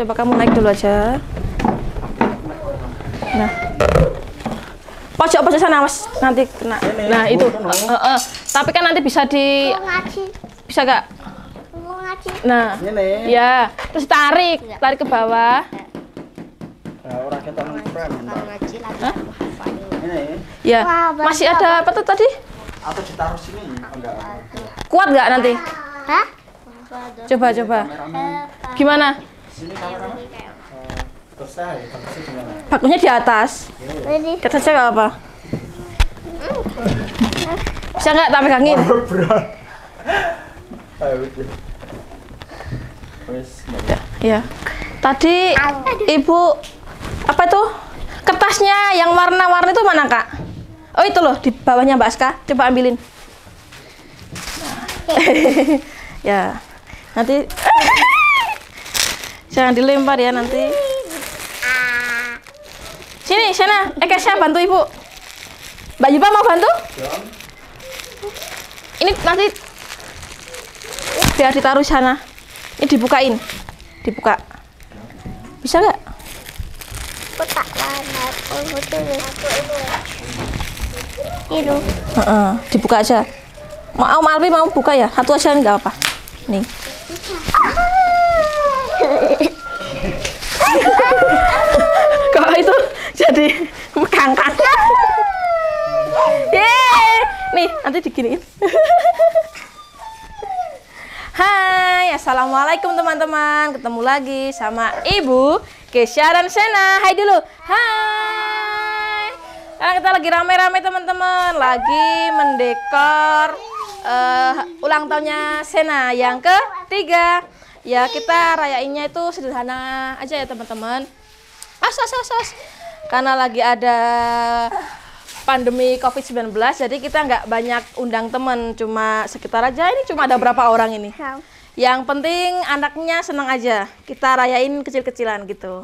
Coba kamu naik dulu aja. Nah. Pojok pojok sana mas, nanti kena. Nah itu. Uh, uh, Tapi kan nanti bisa di. Bisa gak? Nah. Ya. Terus tarik, iya. tarik ke bawah. Nah, Ya. Masih ada apa tuh tadi? Atau ditaruh sini? Enggak. Kuat enggak nanti? Hah? Coba coba. Gimana? Bakunya iya, eh, ya, di atas. Iya, iya. Di atas aja apa? Bisa nggak tak pegangin? Ya. Tadi Ibu apa itu Kertasnya yang warna-warni itu mana, Kak? Oh, itu loh di bawahnya Mbak Aska. Coba ambilin. ya. Nanti Jangan dilempar ya nanti. Sini, sana. Eh, Kesha bantu Ibu. Mbak Yuba mau bantu? Ini nanti biar ditaruh sana. Ini dibukain. Dibuka. Bisa nggak? Uh -uh. Dibuka aja. Mau Malvi mau buka ya? Satu aja nggak apa-apa. Nih. jadi megang kaki nih nanti diginiin Hai assalamualaikum teman-teman ketemu lagi sama ibu Kesha dan Sena Hai dulu Hai Sekarang kita lagi rame-rame teman-teman lagi mendekor uh, ulang tahunnya Sena yang ketiga ya kita rayainnya itu sederhana aja ya teman-teman as as as karena lagi ada pandemi COVID-19 jadi kita nggak banyak undang teman, cuma sekitar aja ini cuma ada berapa orang ini yang penting anaknya senang aja kita rayain kecil-kecilan gitu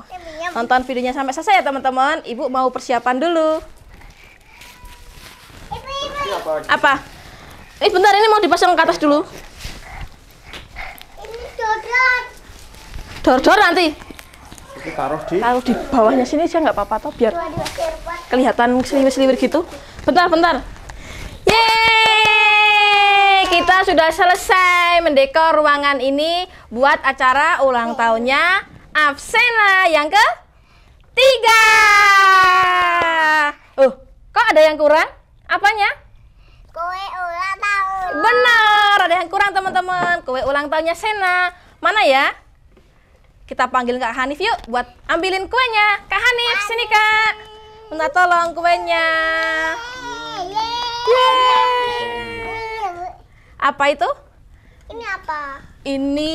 Tonton videonya sampai selesai ya teman-teman ibu mau persiapan dulu apa eh bentar ini mau dipasang ke atas dulu ini dor dor dor nanti taruh di Taruh di bawahnya sini aja nggak apa-apa toh biar kelihatan seliwir-seliwir gitu. Bentar, bentar. Yeay! Kita sudah selesai mendekor ruangan ini buat acara ulang tahunnya Absena yang ke tiga. Oh, uh, kok ada yang kurang? Apanya? Kue ulang tahun. Benar, ada yang kurang teman-teman. Kue ulang tahunnya Sena. Mana ya? Kita panggil Kak Hanif yuk buat ambilin kuenya. Kak Hanif, sini Kak. Minta tolong kuenya. Apa itu? Ini apa? Ini,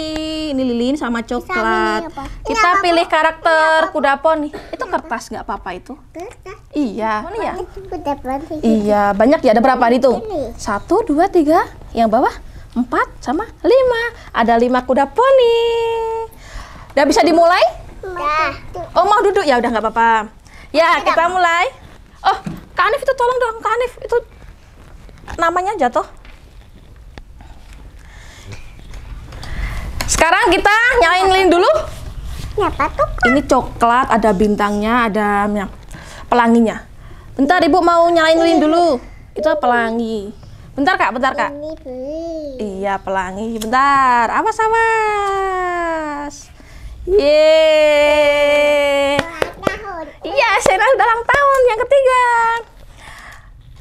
ini lilin sama coklat. Ini apa? Ini Kita apa? pilih karakter ini apa? kuda poni. Itu kertas nggak apa-apa itu? Kertas. Iya. ya? Kuda Iya, banyak ya. Ada berapa itu? Satu, dua, tiga. Yang bawah? Empat sama lima. Ada lima kuda poni. Udah bisa dimulai? Udah. Oh, mau duduk? Ya udah nggak apa-apa. Ya, Tidak. kita mulai. Oh, Kak Anif itu tolong dong, Kak Anif. itu namanya jatuh. Sekarang kita nyalain lilin dulu. tuh? Ini coklat, ada bintangnya, ada pelanginya. Bentar Ibu mau nyalain lilin dulu. Itu pelangi. Bentar Kak, bentar Kak. Ini Iya, pelangi. Bentar. Awas awas. Yeay. Iya, Sena udah ulang tahun yang ketiga.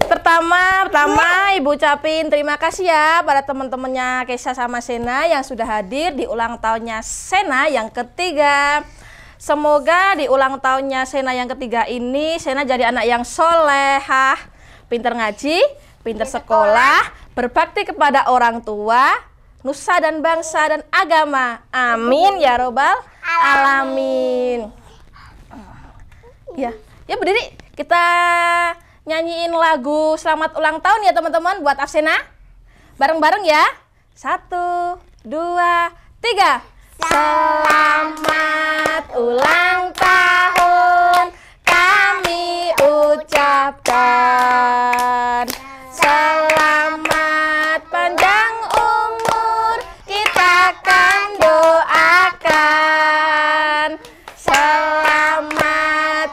Pertama, pertama Ibu ucapin terima kasih ya pada teman-temannya Kesha sama Sena yang sudah hadir di ulang tahunnya Sena yang ketiga. Semoga di ulang tahunnya Sena yang ketiga ini Sena jadi anak yang solehah, pintar ngaji, pintar sekolah, berbakti kepada orang tua, nusa dan bangsa dan agama. Amin ya robbal alamin. Ya, ya berdiri. Kita nyanyiin lagu selamat ulang tahun ya teman-teman buat Afsena. Bareng-bareng ya. Satu, dua, tiga. Selamat ulang tahun.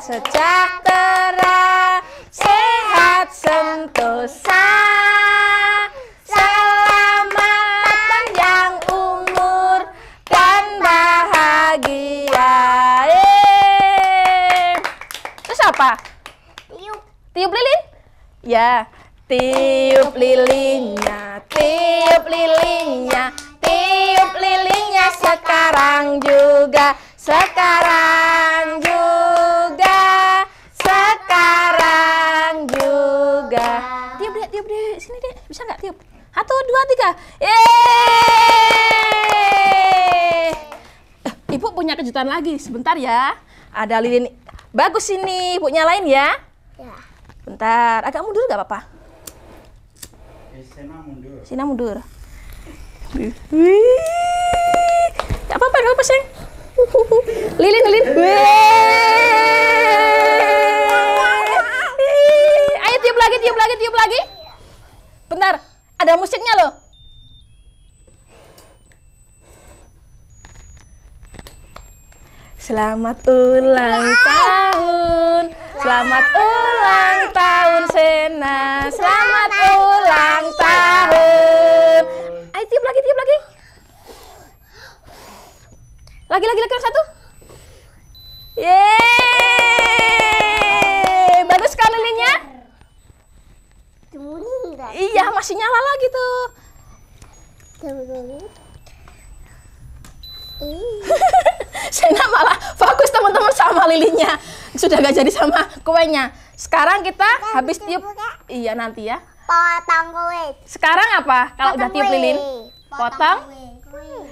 sejahtera, sehat sentosa. Selamat panjang umur dan bahagia. Itu siapa? apa? Tiup. Tiup lilin? Ya. Tiup lilinnya, tiup lilinnya, tiup lilinnya sekarang juga, sekarang. Ika. Yeay! Eh, ibu punya kejutan lagi, sebentar ya. Ada lilin. Bagus ini, Ibu nyalain ya. ya. Bentar, agak mundur gak apa-apa? Eh, Sena mundur. Sena mundur. Wih. apa-apa, gak apa-apa, Lilin, Lilin. Wih. Ayo tiup lagi, tiup lagi, tiup lagi. Bentar, ada musiknya loh. Selamat ulang tahun. Selamat ulang tahun Sena. Selamat ulang tahun. Ayo tiup lagi, tiup lagi. Lagi lagi lagi satu. Ye! Bagus sekali lilinnya? Iya, masih nyala lagi tuh. Sena malah fokus teman-teman sama lilinnya. Sudah gak jadi sama kuenya. Sekarang kita, habis tiup. Iya nanti ya. Potong kue. Sekarang apa? Kalau udah tiup lilin. Potong.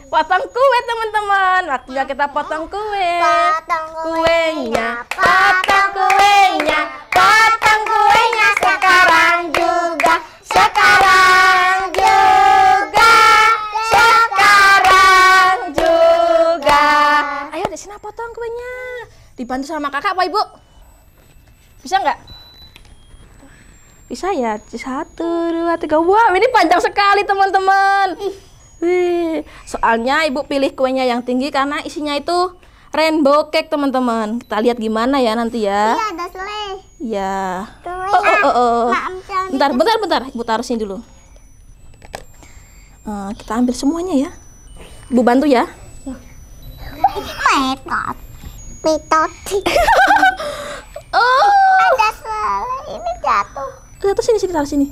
potong hmm. kue teman-teman waktunya kita potong kue potong kuenya potong kuenya potong kuenya sekarang juga dibantu sama kakak apa ibu? Bisa nggak? Bisa ya, satu, dua, tiga. Wah, ini panjang sekali teman-teman. soalnya ibu pilih kuenya yang tinggi karena isinya itu rainbow cake teman-teman. Kita lihat gimana ya nanti ya. Iya, ada selai. Iya. Oh, oh, oh, oh. Bentar, bentar, bentar. Ibu taruh sini dulu. Eh, kita ambil semuanya ya. Ibu bantu ya. Nekat mitoti oh ada salah ini jatuh jatuh sini sini taruh sini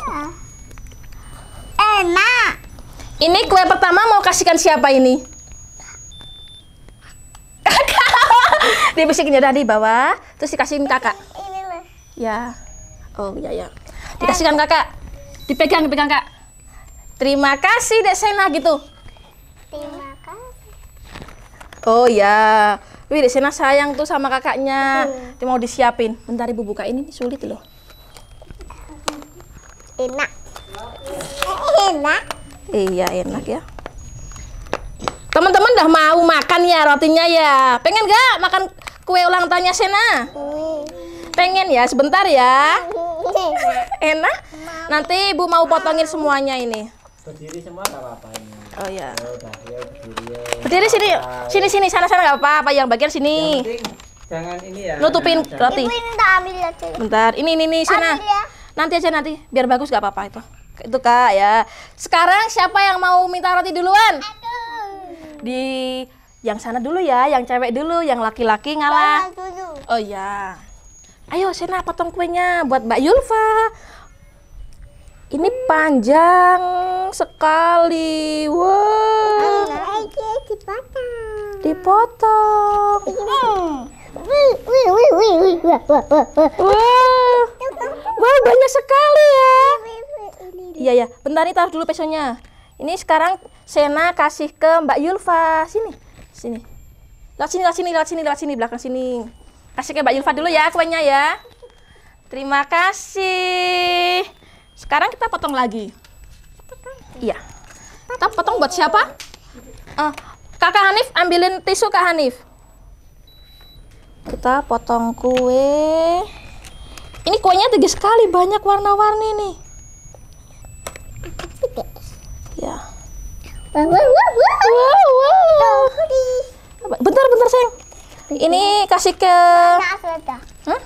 iya. enak eh, ini kue pertama mau kasihkan siapa ini dia bisikin udah di bawah terus dikasihin kakak ini ya oh ya ya dikasihkan kakak dipegang pegang kak terima kasih dek Sena gitu terima kasih oh ya Wih, Sena sayang tuh sama kakaknya. Iya. Dia mau disiapin. Bentar Ibu buka ini, ini sulit loh. Enak. Enak. Iya, enak ya. Teman-teman udah mau makan ya rotinya ya. Pengen gak makan kue ulang tahunnya Sena? Pengen ya, sebentar ya. Enak. Nanti Ibu mau potongin semuanya ini. Berdiri semua apa-apa ini. Oh iya. ya. Oh, Berdiri sini, sini sini sana sana nggak apa-apa, yang bagian sini. Yang jangan ini ya. Nutupin roti. Ya, Bentar, ini ini ini sana. Ya. Nanti aja nanti, biar bagus nggak apa-apa itu. Itu Kak ya. Sekarang siapa yang mau minta roti duluan? Di yang sana dulu ya, yang cewek dulu, yang laki-laki ngalah. Oh iya. Ayo sana potong kuenya buat Mbak Yulfa. Ini panjang sekali. Wow. Kiki dipotong. Dipotong. Wah, wah banyak sekali ya. Iya ya, bentar nih taruh dulu pesonya. Ini sekarang Sena kasih ke Mbak Yulfa. Sini, sini. Lewat sini, lewat sini, lewat sini, lewat sini, belakang sini. Kasih ke Mbak Yulfa dulu ya kuenya ya. Terima kasih. Sekarang kita potong lagi. Iya. Kita potong buat siapa? Uh, Kakak Hanif ambilin tisu Kak Hanif. Kita potong kue. Ini kuenya tinggi sekali, banyak warna-warni nih. Ya. Wow, wow, wow. wow, wow. Bentar, bentar, sayang. Ini kasih ke nah,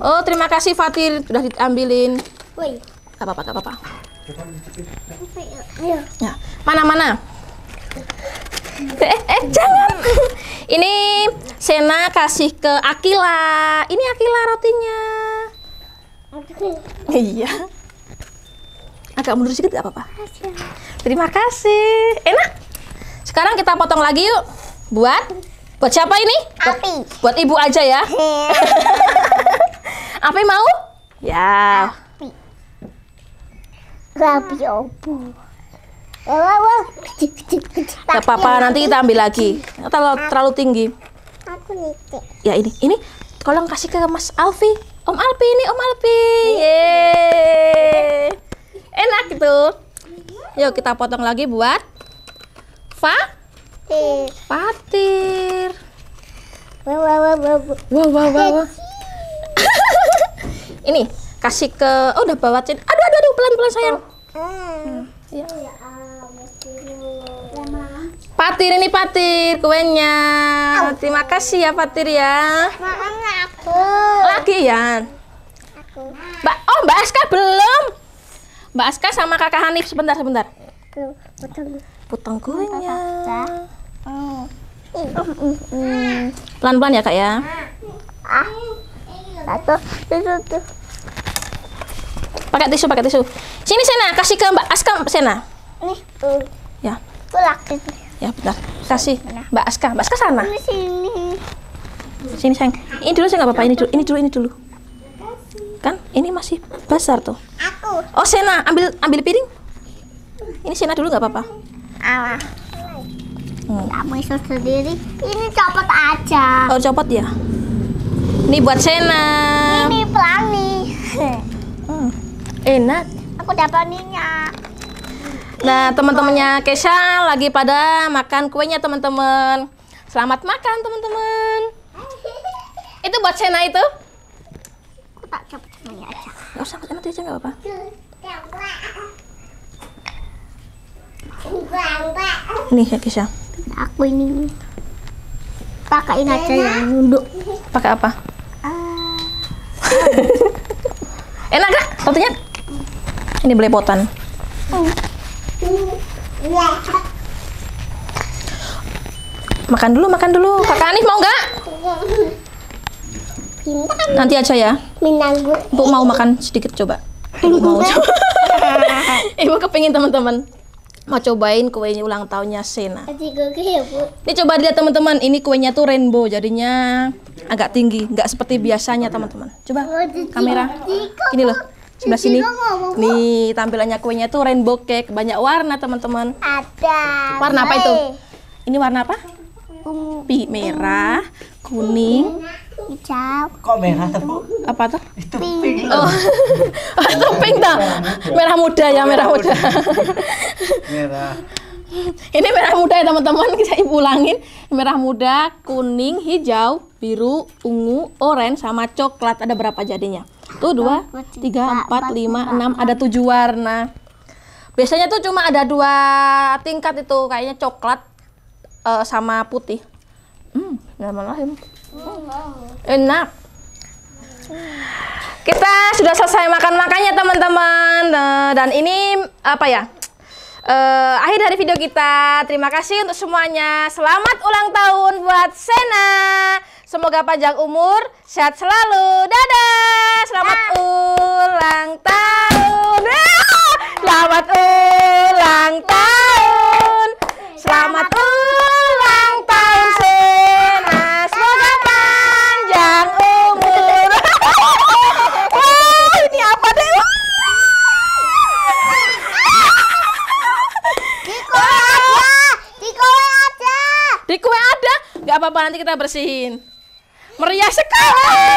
Oh, terima kasih Fatir sudah diambilin. Gak apa-apa, apa-apa. Ya, mana mana. Eh, eh jangan. Ini Sena kasih ke Akila. Ini Akila rotinya. Iya. Agak mundur sedikit apa-apa. Terima kasih. Enak. Sekarang kita potong lagi yuk. Buat buat siapa ini? Api. Buat, buat ibu aja ya. Iya. Api mau? Ya. Ah. Rabi opo. Wah, wah. Gak apa-apa, nanti kita ambil lagi. Kalau terlalu tinggi. Aku nitik. Ya ini, ini tolong kasih ke Mas Alfi. Om Alpi ini Om Alpi. Yeay. Enak itu. Yuk kita potong lagi buat Fa Patir. Wah, wah, wah, wah. Wah, wah, wah, wah. ini kasih ke oh udah bawa cin. Aduh aduh aduh pelan-pelan sayang. Hmm. Ya. Patir ini Patir kuenya. Terima kasih ya Patir ya. aku. Lagi ya. Aku. Mbak, oh Mbak Aska belum. Mbak Aska sama Kakak Hanif sebentar sebentar. Putang kuenya. Hmm. Pelan-pelan ya Kak ya. Ah. Satu, tisu, tisu. Pakai tisu, pakai tisu. Sini Sena, kasih ke Mbak Aska Sena. Nih. tuh. ya. Pulak. Ya, bentar. Kasih nah. Mbak Aska. Mbak Aska sana. Ini Sini. Sini sayang. Ini dulu saya nggak apa-apa. Ini dulu. Ini dulu. Ini dulu. Kan ini masih besar tuh. Aku. Oh Sena, ambil ambil piring. Ini Sena dulu nggak apa-apa. Alah. Enggak hmm. Kamu isi sendiri. Ini copot aja. Oh copot ya. Ini buat Sena. Ini pelangi. Hmm. Enak aku dapat minyak. Nah, teman-temannya Kesha lagi pada makan kuenya, teman-teman. Selamat makan, teman-teman. Itu buat Sena itu? Aku tak cepat aja. Enggak usah, nanti aja enggak apa-apa. Nih ya Kesha. Aku ini pakaiin aja yang nunduk. Pakai apa? Eh, enak gak? Rotinya ini belepotan. Makan dulu, makan dulu. Kakak Anif mau nggak? Nanti aja ya. Ibu mau makan sedikit coba. Ibu mau coba. Ibu kepingin teman-teman mau cobain kuenya ulang tahunnya Sena. Ya, ini coba lihat teman-teman, ini kuenya tuh rainbow, jadinya agak tinggi, nggak seperti biasanya teman-teman. Coba oh, kamera, ini loh sebelah sini. Nih, tampilannya kuenya tuh rainbow cake, banyak warna, teman-teman. Ada. Warna apa itu? Ini warna apa? Pi merah, kuning, hijau. Kok merah tuh? Apa tuh? Itu pink. Oh, itu pink dah. Merah muda ya, merah muda. merah. ini merah muda ya teman-teman saya ulangin merah muda kuning hijau biru ungu oranye sama coklat ada berapa jadinya tuh dua tiga empat lima enam ada tujuh warna biasanya tuh cuma ada dua tingkat itu kayaknya coklat uh, sama putih hmm hmm. enak kita sudah selesai makan makannya teman-teman eh, dan ini apa ya uh, akhir dari video kita. Terima kasih untuk semuanya. Selamat ulang tahun buat Sena. Semoga panjang umur, sehat selalu. Dadah. Selamat ah. ulang tahun. Selamat ulang tahun. kita bersihin. Meriah sekali.